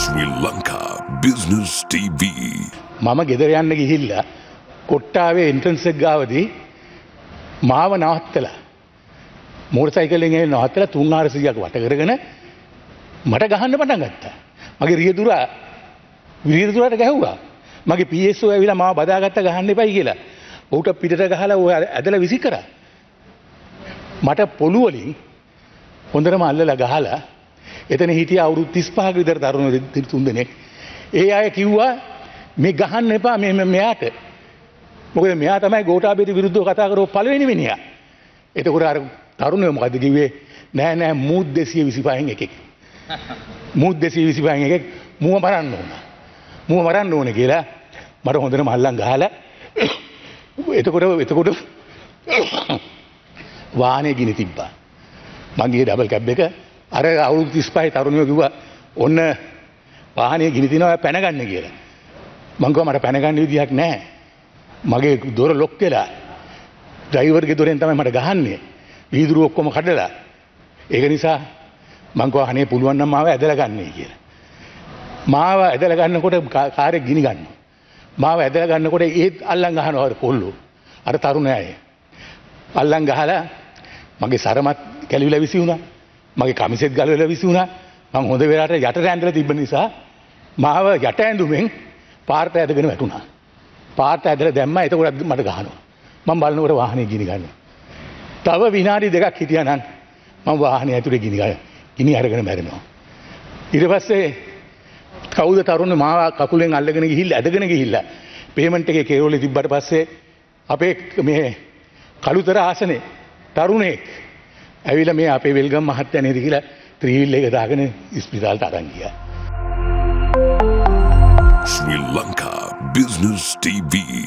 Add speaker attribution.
Speaker 1: ශ්‍රී Lanka business TV
Speaker 2: මම ගෙදර යන්න ගිහිල්ල කොට්ටාවේ එන්ට්‍රන්සෙක් ගාවදී මාව නවත්තලා මෝටසයිකලෙන් එන නවත්තලා 300ක් වට කරගෙන මට ගහන්න පටන් ගත්තා. මගේ රියදුර විරියදුරට ගැහුවා. මගේ PSO ඇවිල්ලා මාව බදාගත්ත ගහන්න එපයි කියලා. ඌට පිටට ගහලා ඌ ඇදලා විසි කරා. මට පොළු වලින් හොඳටම අල්ලලා ගහලා එතන හිටිය අවුරුත් තිස්පහක විතර තරුණ තුන් දෙනෙක්. ඒ අය කිව්වා මේ ගහන්න එපා මෙයාට. මොකද මෙයා තමයි ගෝඨාභයට විරුද්ධව කතා කරව පළවෙනි මිනිහා. එතකොට අර තරුණයෝ මොකද කිව්වේ? නෑ නෑ මූත් 225න් එකෙක්. මූත් 225න් එකෙක් මුව මරන්න ඕන. මුව මරන්න ඕන කියලා මට හොඳට මල්ලම් ගහලා එතකොට එතකොට වාහනේ ගිනි තිබ්බා. මගේ ඩබල් කැබ් එක අර අවුරුදු 35 තරුණයෝ කිව්වා ඔන්න වාහනේ ගිනි තිනවා පැනගන්න කියලා. මං කිව්වා මට පැනගන්න විදියක් නැහැ. මගේ දොර ලොක් වෙලා. ඩ්‍රයිවර්ගේ දොරෙන් තමයි මට ගහන්නේ. වීදුරු ඔක්කොම කඩලා. ඒක නිසා මං කිව්වා අනේ පුළුවන් නම් මාව ඇදලා ගන්නයි කියලා. මාව ඇදලා ගන්නකොට කාර්ය ගිනි ගන්නවා. මාව ඇදලා ගන්නකොට ඒත් අල්ලන් ගහනවා කොල්ලෝ. අර තරුණ අය. අල්ලන් ගහලා මගේ සරමත් කැලිවිලා විසි වුණා. මගේ කමිසෙත් ගලවෙල විසුණා මං හොඳ වෙලාට යට ඇඳල තිබ නිසා මාව යට ඇඳුමෙන් පාර්ත ඇදගෙන වැටුණා. පාර්ත ඇදල දැම්ම එතකොටත් මට ගහනවා. මං බලන්නකට වාහනය ගිනිගන්න. තව විනාඩි දෙකක් හිටියනන් මං වාහනය ඇතුළේ ගිනිගල ගිනි අරගෙන මැරෙනවා. ඉරපස්සේ කවුද තරුණ මාව කකුලෙන් අල්ලගෙන ගිහිල් ඇදගෙන ගිහිල්ල පේමට එක කේරෝලි තිබ්බට පස්සේ අපේ මේ කළුතර ආසනේ තරුණෙක් ඇවිල මේ අපේ වෙල්ගම් මහත්තයනේද කියලා ත්‍රීවිල්ල එක දාගෙන ඉස්පිතාල්ට අරන් ගියා.
Speaker 1: ශ්‍රී ලංකා බිස්නස් TV